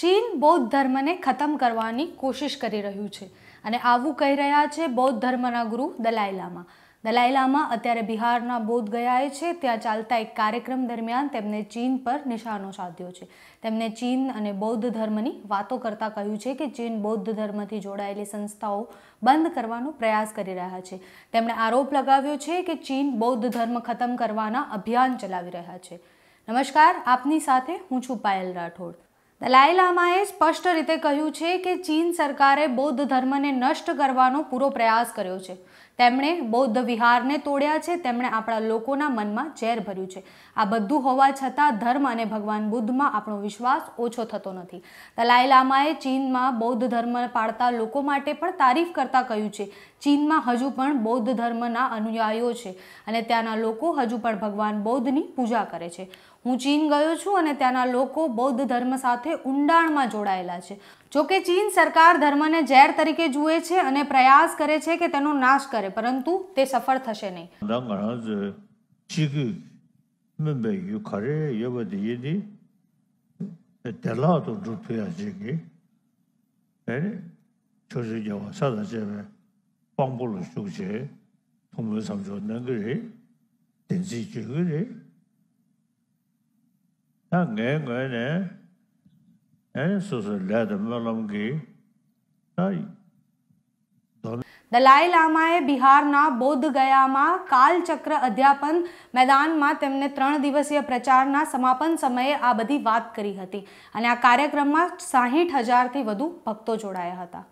ચીન બૌદ્ધ ધર્મને ખતમ કરવાની કોશિશ કરી રહ્યું છે અને આવું કહી રહ્યા છે બૌદ્ધ ધર્મના ગુરુ દલાઈ લામા અત્યારે બિહારના બૌદ્ધ ગયાએ છે ત્યાં ચાલતા એક કાર્યક્રમ દરમિયાન તેમણે ચીન પર નિશાનો સાધ્યો છે તેમણે ચીન અને બૌદ્ધ ધર્મની વાતો કરતાં કહ્યું છે કે ચીન બૌદ્ધ ધર્મથી જોડાયેલી સંસ્થાઓ બંધ કરવાનો પ્રયાસ કરી રહ્યા છે તેમણે આરોપ લગાવ્યો છે કે ચીન બૌદ્ધ ધર્મ ખતમ કરવાના અભિયાન ચલાવી રહ્યા છે નમસ્કાર આપની સાથે હું છું પાયલ રાઠોડ દલાઈ લામાએ સ્પષ્ટ રીતે કહ્યું છે કે ચીન સરકારે બૌદ્ધ ધર્મને નષ્ટ કરવાનો પૂરો પ્રયાસ કર્યો છે તેમણે બૌદ્ધ વિહારને તોડ્યા છે તેમણે આપણા લોકોના મનમાં ઝેર ભર્યું છે આ બધું હોવા છતાં ધર્મ અને ભગવાન બુદ્ધમાં આપણો વિશ્વાસ ઓછો થતો નથી દલાઈ લામાએ ચીનમાં બૌદ્ધ ધર્મ પાળતા લોકો માટે પણ તારીફ કરતા કહ્યું છે ચીનમાં હજુ પણ બૌદ્ધ ધર્મના અનુયાયીઓ છે અને ત્યાંના લોકો હજુ પણ ભગવાન બૌદ્ધની પૂજા કરે છે હું ચીન ગયો છું અને ત્યાંના લોકો બૌદ્ધ ધર્મ સાથે ઊંડાણમાં જોડાયેલા છે જોકે ચીન સરકાર ધર્મને ઝેર તરીકે જુએ છે અને પ્રયાસ કરે છે કે તેનો નાશ કરે ત્યારે પરંતુ તે સફળ થશે નહીં ન ગણજ શીખ મેબે યુ કરે યબ દે યદી એ તેલા તો ડુપિયા જે કે એ છોજો જો સાદા જે મે પાંગ બોલુ સુજે તમ મે સમજો ન દલાઈ લામાએ બિહારના બોધગયામાં કાલચક્ર અધ્યાપન મેદાનમાં તેમને ત્રણ દિવસીય પ્રચારના સમાપન સમયે આ બધી વાત કરી હતી અને આ કાર્યક્રમમાં સાહીઠ હજારથી વધુ ભક્તો જોડાયા હતા